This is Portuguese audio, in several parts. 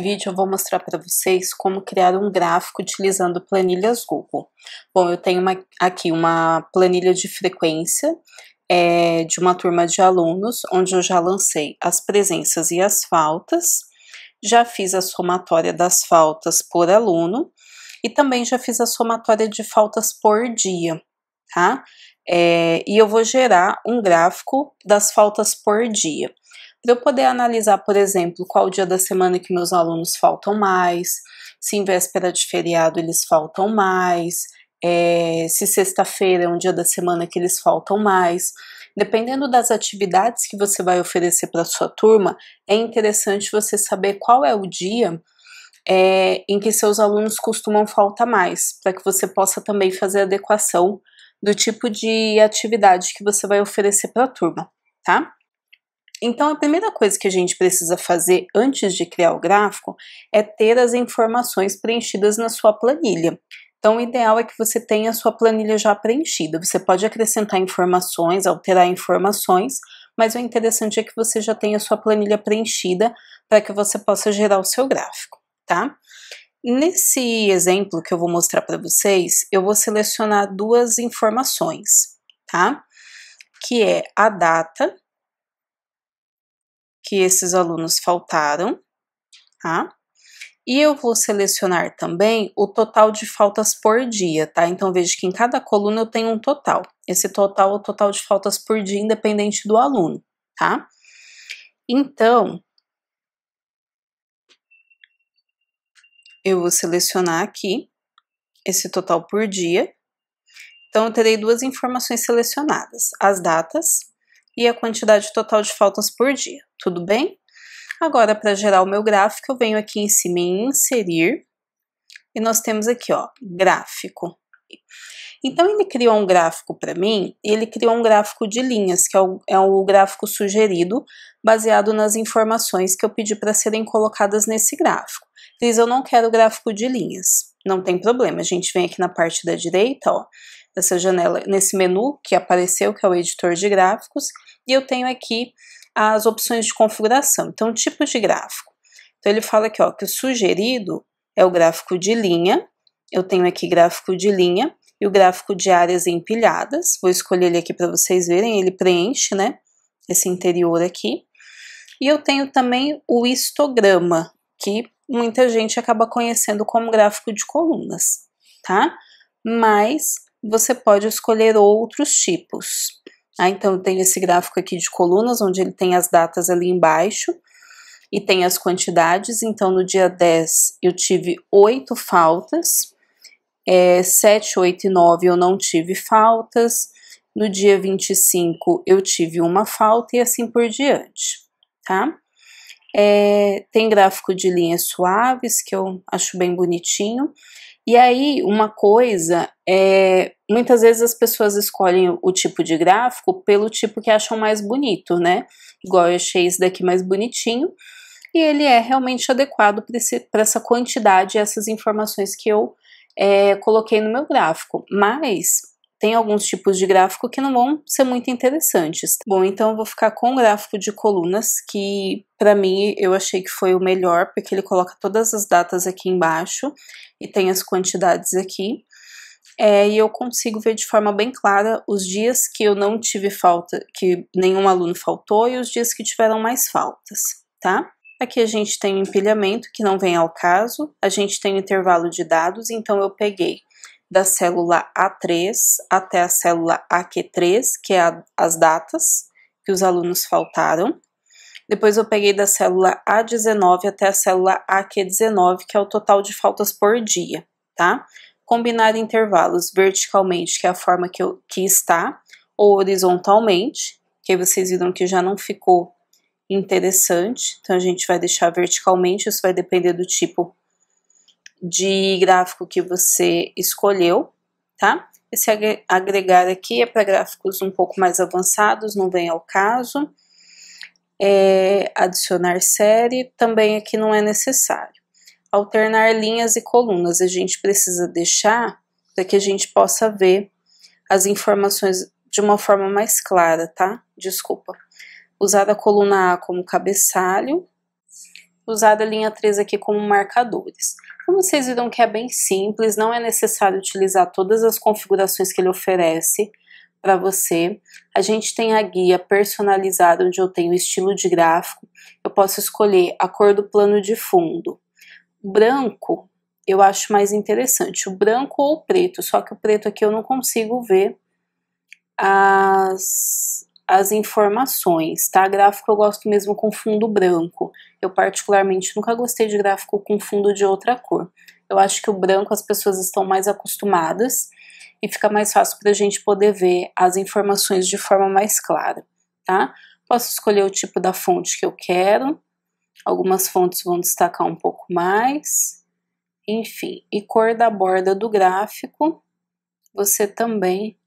vídeo eu vou mostrar para vocês como criar um gráfico utilizando planilhas Google. Bom, eu tenho uma, aqui uma planilha de frequência é, de uma turma de alunos, onde eu já lancei as presenças e as faltas, já fiz a somatória das faltas por aluno e também já fiz a somatória de faltas por dia, tá? É, e eu vou gerar um gráfico das faltas por dia para eu poder analisar, por exemplo, qual dia da semana que meus alunos faltam mais, se em véspera de feriado eles faltam mais, é, se sexta-feira é um dia da semana que eles faltam mais. Dependendo das atividades que você vai oferecer para sua turma, é interessante você saber qual é o dia é, em que seus alunos costumam faltar mais, para que você possa também fazer adequação do tipo de atividade que você vai oferecer para a turma, tá? Então, a primeira coisa que a gente precisa fazer antes de criar o gráfico é ter as informações preenchidas na sua planilha. Então, o ideal é que você tenha a sua planilha já preenchida. Você pode acrescentar informações, alterar informações, mas o interessante é que você já tenha a sua planilha preenchida para que você possa gerar o seu gráfico, tá? Nesse exemplo que eu vou mostrar para vocês, eu vou selecionar duas informações, tá? Que é a data que esses alunos faltaram, tá? E eu vou selecionar também o total de faltas por dia, tá? Então, veja que em cada coluna eu tenho um total. Esse total é o total de faltas por dia, independente do aluno, tá? Então, eu vou selecionar aqui esse total por dia. Então, eu terei duas informações selecionadas: as datas e a quantidade total de faltas por dia tudo bem? Agora, para gerar o meu gráfico, eu venho aqui em cima em inserir, e nós temos aqui, ó, gráfico. Então, ele criou um gráfico para mim, e ele criou um gráfico de linhas, que é o, é o gráfico sugerido, baseado nas informações que eu pedi para serem colocadas nesse gráfico. Cris, eu não quero gráfico de linhas. Não tem problema, a gente vem aqui na parte da direita, ó, nessa janela, nesse menu que apareceu, que é o editor de gráficos, e eu tenho aqui as opções de configuração. Então, tipo de gráfico. Então, ele fala aqui ó, que o sugerido é o gráfico de linha. Eu tenho aqui gráfico de linha e o gráfico de áreas empilhadas. Vou escolher ele aqui para vocês verem, ele preenche né, esse interior aqui. E eu tenho também o histograma, que muita gente acaba conhecendo como gráfico de colunas, tá? Mas você pode escolher outros tipos. Ah, então, eu tenho esse gráfico aqui de colunas, onde ele tem as datas ali embaixo e tem as quantidades. Então, no dia 10 eu tive oito faltas, é, 7, 8 e 9 eu não tive faltas, no dia 25 eu tive uma falta e assim por diante, tá? É, tem gráfico de linhas suaves, que eu acho bem bonitinho. E aí, uma coisa é. Muitas vezes as pessoas escolhem o tipo de gráfico pelo tipo que acham mais bonito, né? Igual eu achei esse daqui mais bonitinho. E ele é realmente adequado para essa quantidade, essas informações que eu é, coloquei no meu gráfico. Mas tem alguns tipos de gráfico que não vão ser muito interessantes. Tá? Bom, então eu vou ficar com o gráfico de colunas, que para mim eu achei que foi o melhor, porque ele coloca todas as datas aqui embaixo e tem as quantidades aqui. É, e eu consigo ver de forma bem clara os dias que eu não tive falta, que nenhum aluno faltou e os dias que tiveram mais faltas, tá? Aqui a gente tem o empilhamento, que não vem ao caso, a gente tem o intervalo de dados, então eu peguei da célula A3 até a célula AQ3, que é a, as datas que os alunos faltaram. Depois eu peguei da célula A19 até a célula AQ19, que é o total de faltas por dia, tá? Combinar intervalos verticalmente, que é a forma que, eu, que está, ou horizontalmente, que vocês viram que já não ficou interessante, então a gente vai deixar verticalmente, isso vai depender do tipo de gráfico que você escolheu, tá? Esse agregar aqui é para gráficos um pouco mais avançados, não vem ao caso. É, adicionar série também aqui não é necessário. Alternar linhas e colunas a gente precisa deixar para que a gente possa ver as informações de uma forma mais clara, tá? Desculpa. Usar a coluna A como cabeçalho, usada a linha 3 aqui como marcadores. Como vocês viram que é bem simples, não é necessário utilizar todas as configurações que ele oferece para você. A gente tem a guia personalizada, onde eu tenho o estilo de gráfico. Eu posso escolher a cor do plano de fundo. Branco eu acho mais interessante, o branco ou o preto, só que o preto aqui eu não consigo ver as, as informações, tá? Gráfico eu gosto mesmo com fundo branco. Eu particularmente nunca gostei de gráfico com fundo de outra cor. Eu acho que o branco as pessoas estão mais acostumadas e fica mais fácil para a gente poder ver as informações de forma mais clara, tá? Posso escolher o tipo da fonte que eu quero. Algumas fontes vão destacar um pouco mais. Enfim, e cor da borda do gráfico, você também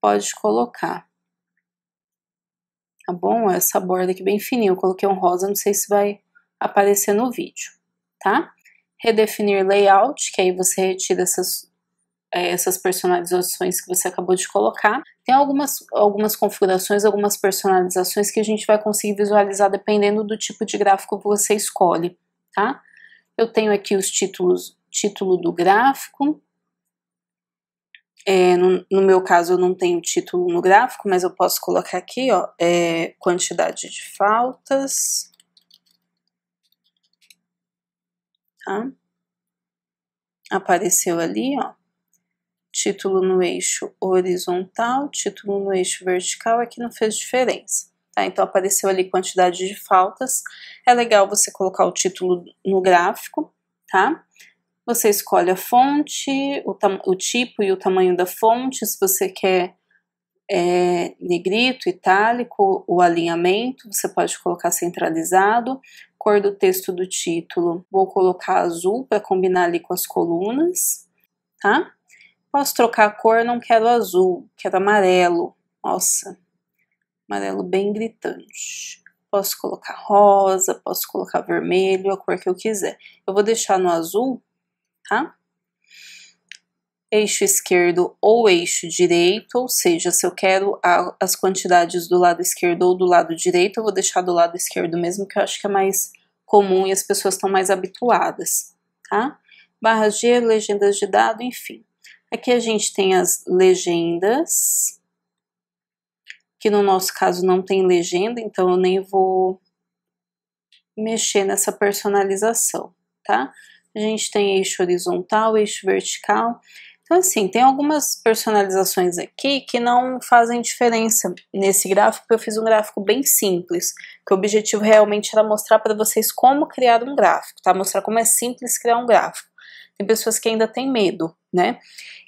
pode colocar tá bom? É essa borda aqui bem fininha, eu coloquei um rosa, não sei se vai aparecer no vídeo, tá? Redefinir layout, que aí você retira essas, é, essas personalizações que você acabou de colocar. Tem algumas, algumas configurações, algumas personalizações que a gente vai conseguir visualizar dependendo do tipo de gráfico que você escolhe, tá? Eu tenho aqui os títulos, título do gráfico, é, no, no, meu caso, eu não tenho título no gráfico, mas eu posso colocar aqui, ó, é, quantidade de faltas. Tá? Apareceu ali, ó. Título no eixo horizontal, título no eixo vertical, aqui não fez diferença. Tá? Então, apareceu ali quantidade de faltas. É legal você colocar o título no gráfico, tá? Tá? Você escolhe a fonte, o, o tipo e o tamanho da fonte, se você quer é, negrito, itálico, o alinhamento, você pode colocar centralizado, cor do texto do título, vou colocar azul para combinar ali com as colunas, tá? Posso trocar a cor, não quero azul, quero amarelo, nossa, amarelo bem gritante. Posso colocar rosa, posso colocar vermelho, a cor que eu quiser. Eu vou deixar no azul tá? Eixo esquerdo ou eixo direito, ou seja, se eu quero a, as quantidades do lado esquerdo ou do lado direito, eu vou deixar do lado esquerdo mesmo, que eu acho que é mais comum e as pessoas estão mais habituadas, tá? Barras de legendas de dado, enfim. Aqui a gente tem as legendas, que no nosso caso não tem legenda, então eu nem vou mexer nessa personalização, tá? A gente tem eixo horizontal, eixo vertical. Então, assim, tem algumas personalizações aqui que não fazem diferença nesse gráfico, eu fiz um gráfico bem simples, que o objetivo realmente era mostrar para vocês como criar um gráfico, tá? Mostrar como é simples criar um gráfico. Tem pessoas que ainda têm medo, né?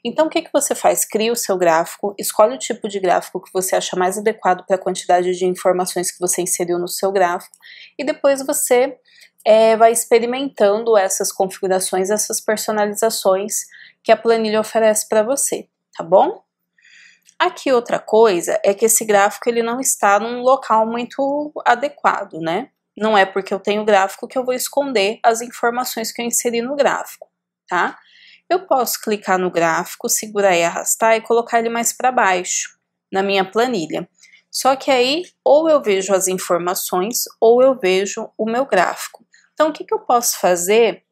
Então, o que, que você faz? Cria o seu gráfico, escolhe o tipo de gráfico que você acha mais adequado para a quantidade de informações que você inseriu no seu gráfico, e depois você é, vai experimentando essas configurações, essas personalizações que a planilha oferece para você, tá bom? Aqui outra coisa é que esse gráfico ele não está num local muito adequado, né? Não é porque eu tenho gráfico que eu vou esconder as informações que eu inseri no gráfico, tá? Eu posso clicar no gráfico, segurar e arrastar e colocar ele mais para baixo na minha planilha. Só que aí ou eu vejo as informações ou eu vejo o meu gráfico. Então, o que, que eu posso fazer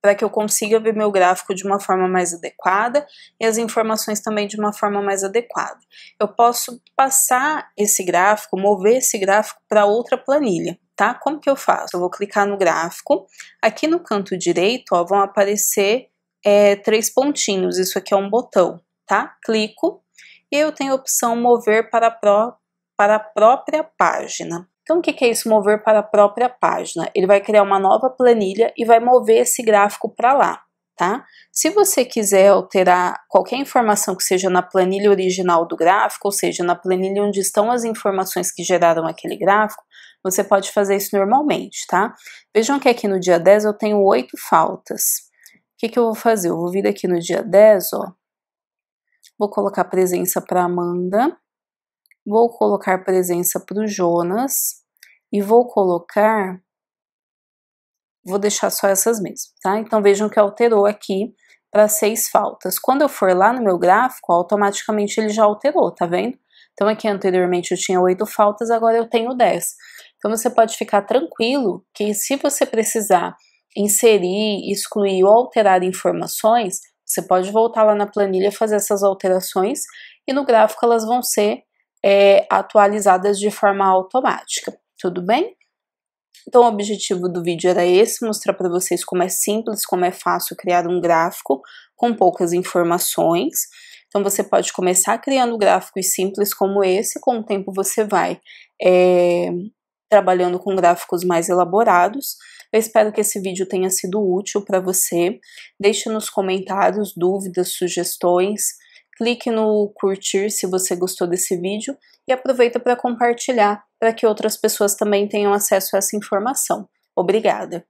para que eu consiga ver meu gráfico de uma forma mais adequada e as informações também de uma forma mais adequada. Eu posso passar esse gráfico, mover esse gráfico para outra planilha, tá? Como que eu faço? Eu vou clicar no gráfico, aqui no canto direito ó, vão aparecer é, três pontinhos, isso aqui é um botão, tá? Clico e eu tenho a opção mover para a, pró para a própria página. Então, o que é isso mover para a própria página? Ele vai criar uma nova planilha e vai mover esse gráfico para lá, tá? Se você quiser alterar qualquer informação que seja na planilha original do gráfico, ou seja, na planilha onde estão as informações que geraram aquele gráfico, você pode fazer isso normalmente, tá? Vejam que aqui no dia 10 eu tenho oito faltas. O que, que eu vou fazer? Eu vou vir aqui no dia 10, ó, vou colocar presença para Amanda. Vou colocar presença para o Jonas e vou colocar. Vou deixar só essas mesmas, tá? Então vejam que alterou aqui para seis faltas. Quando eu for lá no meu gráfico, automaticamente ele já alterou, tá vendo? Então aqui anteriormente eu tinha oito faltas, agora eu tenho dez. Então você pode ficar tranquilo que se você precisar inserir, excluir ou alterar informações, você pode voltar lá na planilha fazer essas alterações e no gráfico elas vão ser é, atualizadas de forma automática, tudo bem? Então, o objetivo do vídeo era esse: mostrar para vocês como é simples, como é fácil criar um gráfico com poucas informações. Então, você pode começar criando gráficos simples como esse, com o tempo você vai é, trabalhando com gráficos mais elaborados. Eu espero que esse vídeo tenha sido útil para você. Deixe nos comentários dúvidas, sugestões clique no curtir se você gostou desse vídeo e aproveita para compartilhar para que outras pessoas também tenham acesso a essa informação. Obrigada!